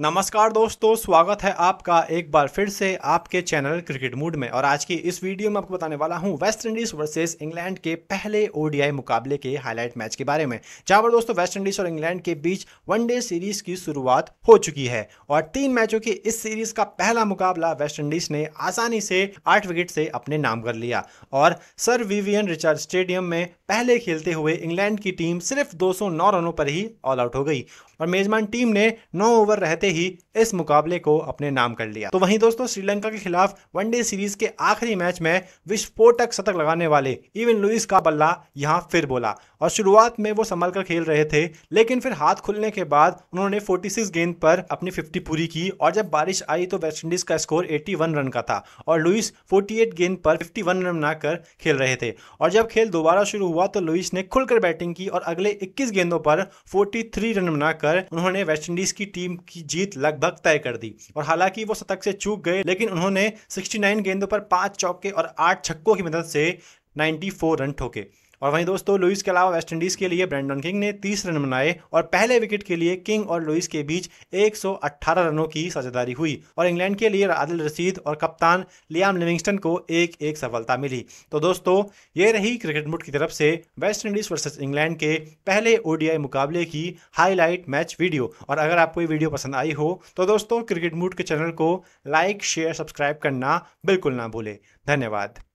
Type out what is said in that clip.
नमस्कार दोस्तों स्वागत है आपका एक बार फिर से आपके चैनल क्रिकेट मूड में और आज की इस वीडियो में आपको बताने वाला हूं वेस्ट इंडीज वर्सेस इंग्लैंड के पहले ओडीआई मुकाबले के हाईलाइट मैच के बारे में जहां पर दोस्तों वेस्ट इंडीज और इंग्लैंड के बीच वनडे सीरीज की शुरुआत हो चुकी है और तीन मैचों की इस सीरीज का पहला मुकाबला वेस्ट इंडीज ने आसानी से आठ विकेट से अपने नाम कर लिया और सर विवियन रिचर्ड स्टेडियम में पहले खेलते हुए इंग्लैंड की टीम सिर्फ दो रनों पर ही ऑल आउट हो गई और मेजबान टीम ने नौ ओवर रहते रहते ही इस मुकाबले को अपने नाम कर लिया तो वहीं दोस्तों श्रीलंका के खिलाफ वनडे सीरीज के आखिरी मैच में विस्फोटक शतक लगाने वाले इवन लुइस का बल्ला यहां फिर बोला और शुरुआत में वो संभल कर खेल रहे थे लेकिन फिर हाथ खुलने के बाद उन्होंने 46 गेंद पर अपनी 50 पूरी की और जब बारिश आई तो वेस्टइंडीज का स्कोर 81 रन का था और लुइस 48 गेंद पर 51 रन बनाकर खेल रहे थे और जब खेल दोबारा शुरू हुआ तो लुइस ने खुलकर बैटिंग की और अगले 21 गेंदों पर 43 रन बनाकर उन्होंने वेस्टइंडीज की टीम की जीत लगभग तय कर दी और हालांकि वो शतक से चूक गए लेकिन उन्होंने 69 गेंदों पर पांच चौके और आठ छक्कों की मदद से 94 रन ठोके और वहीं दोस्तों लुइस के अलावा वेस्टइंडीज़ के लिए ब्रैंडन किंग ने तीस रन बनाए और पहले विकेट के लिए किंग और लुइस के बीच एक रनों की साझेदारी हुई और इंग्लैंड के लिए आदिल रसीद और कप्तान लियाम लिविंगस्टन को एक एक सफलता मिली तो दोस्तों ये रही क्रिकेट मुट की तरफ से वेस्ट इंडीज़ वर्सेज इंग्लैंड के पहले ओडीआई मुकाबले की हाईलाइट मैच वीडियो और अगर आपको ये वीडियो पसंद आई हो तो दोस्तों क्रिकेट मूड के चैनल को लाइक शेयर सब्सक्राइब करना बिल्कुल ना भूले धन्यवाद